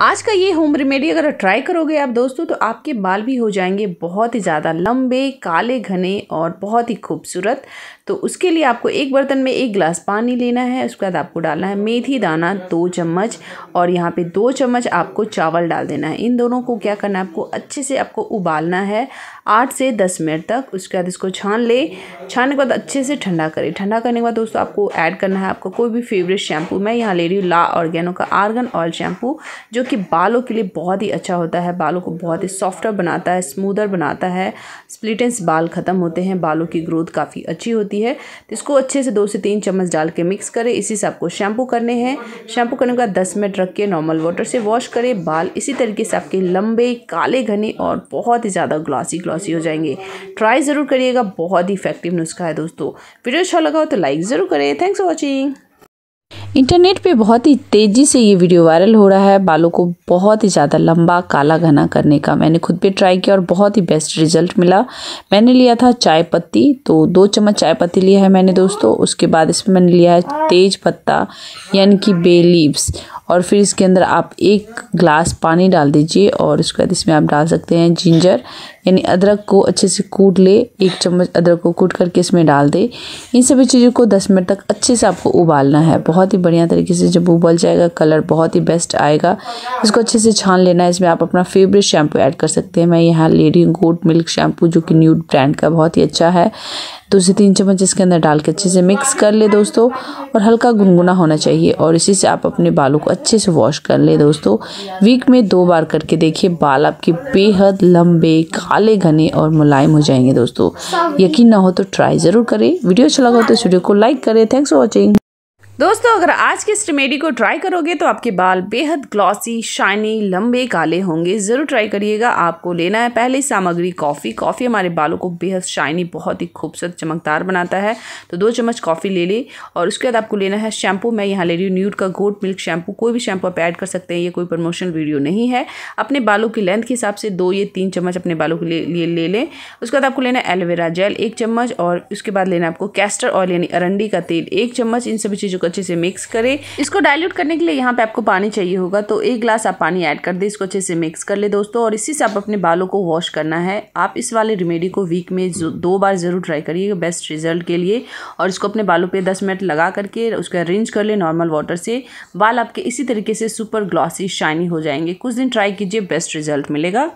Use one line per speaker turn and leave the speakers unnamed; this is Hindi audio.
आज का ये होम रेमेडी अगर ट्राई करोगे आप दोस्तों तो आपके बाल भी हो जाएंगे बहुत ही ज़्यादा लंबे काले घने और बहुत ही खूबसूरत तो उसके लिए आपको एक बर्तन में एक गिलास पानी लेना है उसके बाद आपको डालना है मेथी दाना दो चम्मच और यहाँ पे दो चम्मच आपको चावल डाल देना है इन दोनों को क्या करना है आपको अच्छे से आपको उबालना है आठ से दस मिनट तक उसके बाद इसको छान ले छानने के बाद अच्छे से ठंडा करें ठंडा करने के बाद दोस्तों आपको ऐड करना है आपको कोई भी फेवरेट शैम्पू मैं यहाँ ले रही हूँ ला ऑर्गेनो का आर्गन ऑयल शैम्पू जो कि बालों के लिए बहुत ही अच्छा होता है बालों को बहुत ही सॉफ्टर बनाता है स्मूदर बनाता है स्प्लिटेंस बाल ख़त्म होते हैं बालों की ग्रोथ काफ़ी अच्छी होती है तो इसको अच्छे से दो से तीन चम्मच डाल के मिक्स करें इसी से आपको शैम्पू करने हैं शैम्पू करने के बाद दस मिनट रख के नॉर्मल वाटर से वॉश करें बाल इसी तरीके से आपके लंबे काले घने और बहुत ही ज़्यादा ग्लॉसी ग्लॉसी हो जाएंगे ट्राई ज़रूर करिएगा बहुत ही इफेक्टिव नुस्खा है दोस्तों वीडियो अच्छा लगा हो तो लाइक ज़रूर करें थैंक्स फॉर वॉचिंग इंटरनेट पे बहुत ही तेज़ी से ये वीडियो वायरल हो रहा है बालों को बहुत ही ज़्यादा लंबा काला घना करने का मैंने खुद पे ट्राई किया और बहुत ही बेस्ट रिजल्ट मिला मैंने लिया था चाय पत्ती तो दो चम्मच चाय पत्ती लिया है मैंने दोस्तों उसके बाद इसमें मैंने लिया है तेज पत्ता यानी कि बे लीव्स और फिर इसके अंदर आप एक ग्लास पानी डाल दीजिए और उसके बाद इसमें आप डाल सकते हैं जिंजर यानी अदरक को अच्छे से कूट ले एक चम्मच अदरक को कूट करके इसमें डाल दे इन सभी चीज़ों को दस मिनट तक अच्छे से आपको उबालना है बहुत ही बढ़िया तरीके से जब उबल जाएगा कलर बहुत ही बेस्ट आएगा इसको अच्छे से छान लेना है इसमें आप अपना फेवरेट शैम्पू ऐड कर सकते हैं मैं यहाँ ले रही गोट मिल्क शैम्पू जो कि न्यू ब्रांड का बहुत ही अच्छा है तो उसे तीन चम्मच इसके अंदर डाल के अच्छे से मिक्स कर ले दोस्तों और हल्का गुनगुना होना चाहिए और इसी से आप अपने बालों को अच्छे से वॉश कर ले दोस्तों वीक में दो बार करके देखिए बाल आपके बेहद लंबे काले काले घने और मुलायम हो जाएंगे दोस्तों यकीन ना हो तो ट्राई ज़रूर करें वीडियो अच्छा लगा हो तो इस वीडियो को लाइक करें थैंक्स फॉर वॉचिंग दोस्तों अगर आज की इस रेमेडी को ट्राई करोगे तो आपके बाल बेहद ग्लॉसी शाइनी लंबे काले होंगे ज़रूर ट्राई करिएगा आपको लेना है पहले सामग्री कॉफ़ी कॉफ़ी हमारे बालों को बेहद शाइनी बहुत ही खूबसूरत चमकदार बनाता है तो दो चम्मच कॉफ़ी ले ले और उसके बाद आपको लेना है शैम्पू मैं यहाँ ले रही हूँ न्यूट का गोट मिल्क शैम्पू कोई भी शैम्पू आप ऐड कर सकते हैं ये कोई प्रमोशनल वीडियो नहीं है अपने बालों की लेंथ के हिसाब से दो या तीन चम्मच अपने बालों के लिए ले लें उसके बाद आपको लेना है एलोवेरा जेल एक चम्मच और उसके बाद लेना आपको कैस्टर ऑयल यानी अरंडी का तेल एक चम्मच इन सभी चीज़ों का अच्छे से मिक्स करें इसको डाइल्यूट करने के लिए यहाँ पे आपको पानी चाहिए होगा तो एक ग्लास आप पानी ऐड कर दें इसको अच्छे से मिक्स कर ले दोस्तों और इसी से आप अपने बालों को वॉश करना है आप इस वाले रेमेडी को वीक में दो बार ज़रूर ट्राई करिए बेस्ट रिजल्ट के लिए और इसको अपने बालों पर दस मिनट लगा करके उसका अरेंज कर ले नॉर्मल वाटर से बाल आपके इसी तरीके से सुपर ग्लॉसी शाइनी हो जाएंगे कुछ दिन ट्राई कीजिए बेस्ट रिजल्ट मिलेगा